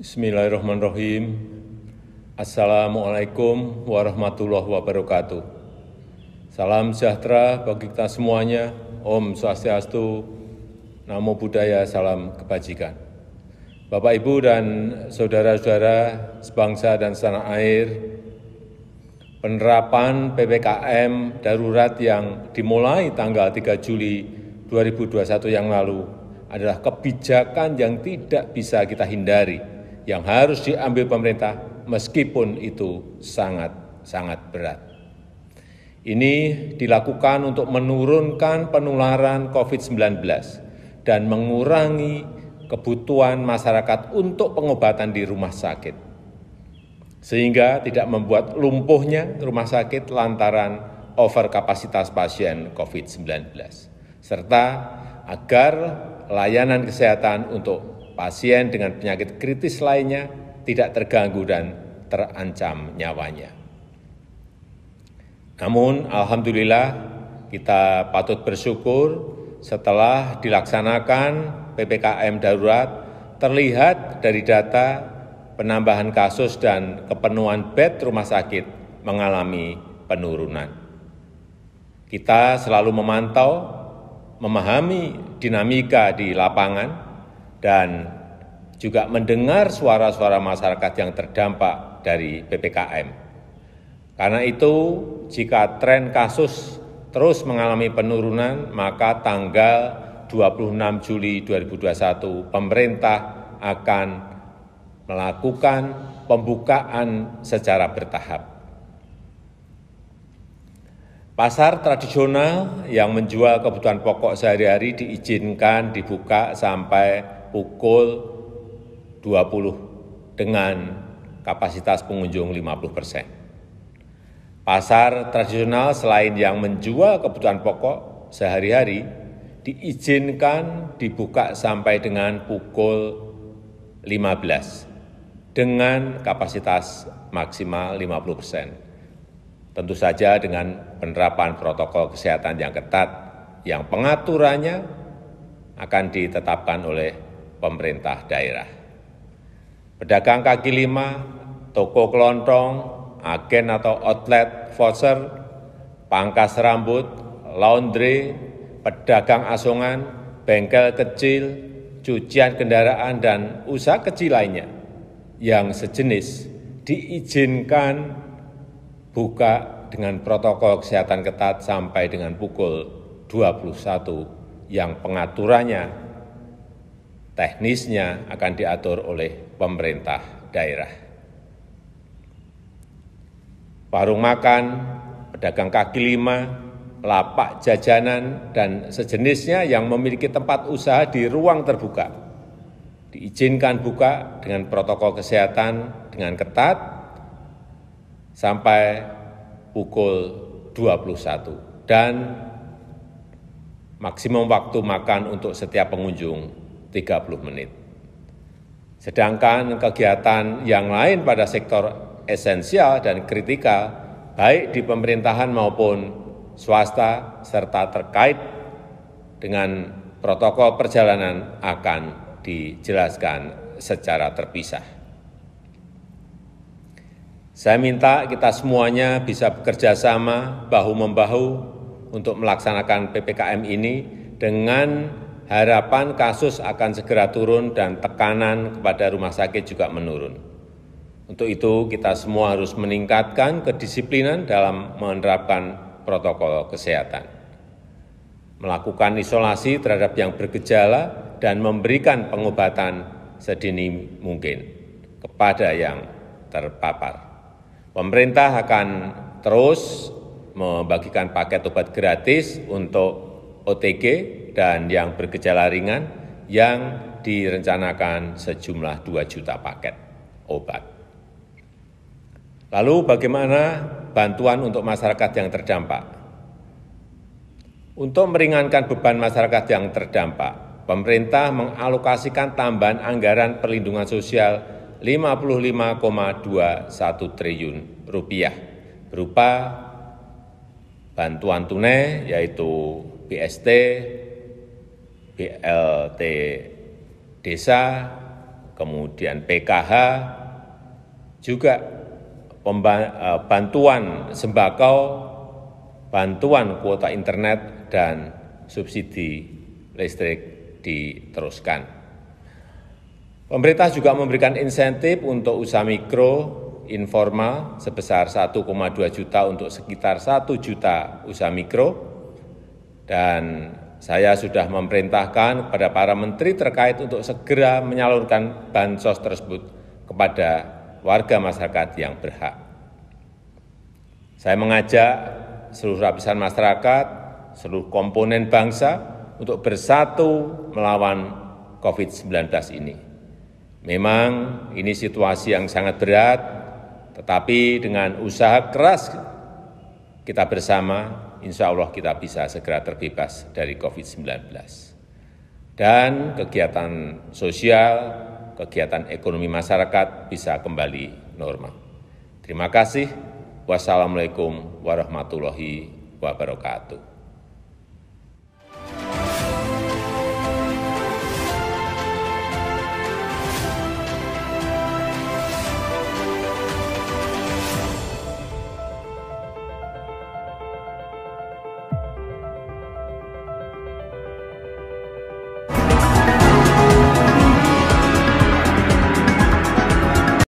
Bismillahirrahmanirrahim. Assalamualaikum warahmatullahi wabarakatuh. Salam sejahtera bagi kita semuanya. Om Swastiastu, Namo Buddhaya, Salam Kebajikan. Bapak, Ibu, dan Saudara-saudara sebangsa dan setanah air, penerapan PPKM darurat yang dimulai tanggal 3 Juli 2021 yang lalu adalah kebijakan yang tidak bisa kita hindari yang harus diambil pemerintah meskipun itu sangat-sangat berat. Ini dilakukan untuk menurunkan penularan COVID-19 dan mengurangi kebutuhan masyarakat untuk pengobatan di rumah sakit. Sehingga tidak membuat lumpuhnya rumah sakit lantaran over kapasitas pasien COVID-19. Serta agar layanan kesehatan untuk pasien dengan penyakit kritis lainnya tidak terganggu dan terancam nyawanya. Namun, alhamdulillah, kita patut bersyukur setelah dilaksanakan PPKM darurat, terlihat dari data penambahan kasus dan kepenuhan bed rumah sakit mengalami penurunan. Kita selalu memantau, memahami dinamika di lapangan, dan juga mendengar suara-suara masyarakat yang terdampak dari PPKM. Karena itu, jika tren kasus terus mengalami penurunan, maka tanggal 26 Juli 2021 pemerintah akan melakukan pembukaan secara bertahap. Pasar tradisional yang menjual kebutuhan pokok sehari-hari diizinkan dibuka sampai pukul 20 dengan kapasitas pengunjung 50 persen. Pasar tradisional selain yang menjual kebutuhan pokok sehari-hari diizinkan dibuka sampai dengan pukul 15 dengan kapasitas maksimal 50 persen. Tentu saja dengan penerapan protokol kesehatan yang ketat yang pengaturannya akan ditetapkan oleh pemerintah daerah. Pedagang kaki lima, toko kelontong, agen atau outlet voucher, pangkas rambut, laundry, pedagang asongan, bengkel kecil, cucian kendaraan, dan usaha kecil lainnya yang sejenis diizinkan buka dengan protokol kesehatan ketat sampai dengan pukul 21 yang pengaturannya teknisnya akan diatur oleh pemerintah daerah. Warung makan, pedagang kaki lima, lapak jajanan, dan sejenisnya yang memiliki tempat usaha di ruang terbuka. Diizinkan buka dengan protokol kesehatan dengan ketat sampai pukul 21 dan maksimum waktu makan untuk setiap pengunjung 30 menit. Sedangkan kegiatan yang lain pada sektor esensial dan kritikal, baik di pemerintahan maupun swasta, serta terkait dengan protokol perjalanan akan dijelaskan secara terpisah. Saya minta kita semuanya bisa bekerja sama bahu-membahu untuk melaksanakan PPKM ini dengan harapan kasus akan segera turun dan tekanan kepada rumah sakit juga menurun. Untuk itu, kita semua harus meningkatkan kedisiplinan dalam menerapkan protokol kesehatan, melakukan isolasi terhadap yang bergejala, dan memberikan pengobatan sedini mungkin kepada yang terpapar. Pemerintah akan terus membagikan paket obat gratis untuk OTG dan yang bergejala ringan yang direncanakan sejumlah 2 juta paket obat. Lalu bagaimana bantuan untuk masyarakat yang terdampak? Untuk meringankan beban masyarakat yang terdampak, pemerintah mengalokasikan tambahan anggaran perlindungan sosial 55,21 triliun rupiah berupa bantuan tunai yaitu BST, BLT desa, kemudian PKH, juga eh, bantuan sembako, bantuan kuota internet, dan subsidi listrik diteruskan. Pemerintah juga memberikan insentif untuk usaha mikro informal sebesar 1,2 juta untuk sekitar 1 juta usaha mikro dan saya sudah memerintahkan kepada para menteri terkait untuk segera menyalurkan bansos tersebut kepada warga masyarakat yang berhak. Saya mengajak seluruh lapisan masyarakat, seluruh komponen bangsa untuk bersatu melawan COVID-19 ini. Memang ini situasi yang sangat berat, tetapi dengan usaha keras kita bersama insya Allah kita bisa segera terbebas dari COVID-19. Dan kegiatan sosial, kegiatan ekonomi masyarakat bisa kembali normal. Terima kasih. Wassalamualaikum warahmatullahi wabarakatuh.